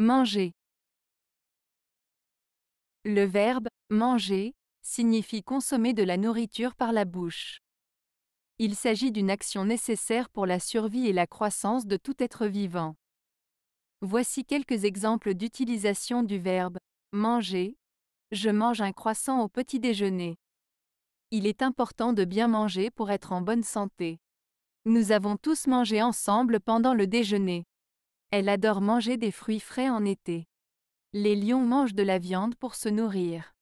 Manger. Le verbe manger signifie consommer de la nourriture par la bouche. Il s'agit d'une action nécessaire pour la survie et la croissance de tout être vivant. Voici quelques exemples d'utilisation du verbe manger. Je mange un croissant au petit déjeuner. Il est important de bien manger pour être en bonne santé. Nous avons tous mangé ensemble pendant le déjeuner. Elle adore manger des fruits frais en été. Les lions mangent de la viande pour se nourrir.